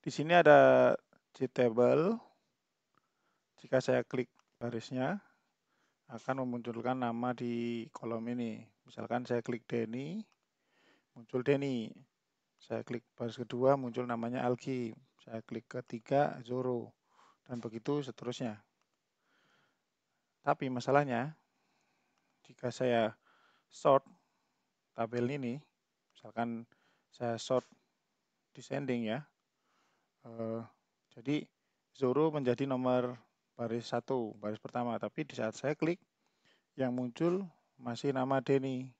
Di sini ada C table. Jika saya klik barisnya, akan memunculkan nama di kolom ini. Misalkan saya klik Denny, muncul Denny. Saya klik baris kedua, muncul namanya Algi. Saya klik ketiga, Zoro. Dan begitu seterusnya. Tapi masalahnya, jika saya sort tabel ini, misalkan saya sort descending ya, Eh, jadi Zoro menjadi nomor baris satu baris pertama tapi di saat saya klik yang muncul masih nama Denny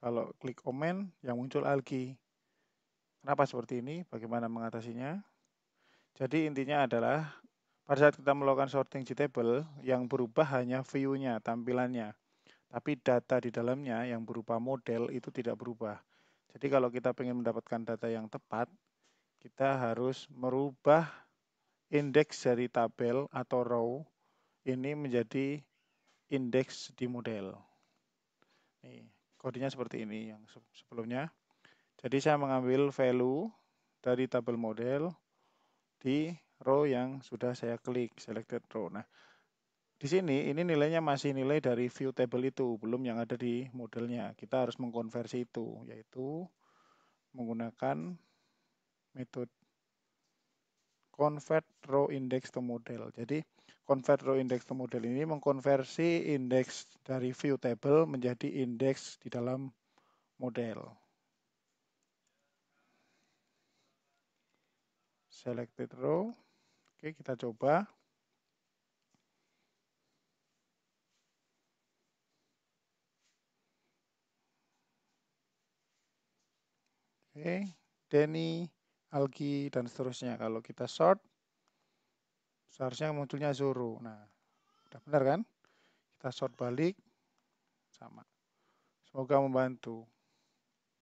kalau klik omen yang muncul algi kenapa seperti ini bagaimana mengatasinya jadi intinya adalah pada saat kita melakukan sorting table, yang berubah hanya view-nya tampilannya tapi data di dalamnya yang berupa model itu tidak berubah. Jadi kalau kita ingin mendapatkan data yang tepat, kita harus merubah indeks dari tabel atau row ini menjadi indeks di model. Nih, kodenya seperti ini yang sebelumnya. Jadi saya mengambil value dari tabel model di row yang sudah saya klik selected row. Nah, di sini ini nilainya masih nilai dari view table itu, belum yang ada di modelnya. Kita harus mengkonversi itu, yaitu menggunakan metode convert row index to model. Jadi convert row index to model ini mengkonversi indeks dari view table menjadi indeks di dalam model. Selected row. Oke, kita coba. Oke, Denny algi dan seterusnya. Kalau kita short seharusnya munculnya zuru. Nah, udah benar kan? Kita short balik sama. Semoga membantu.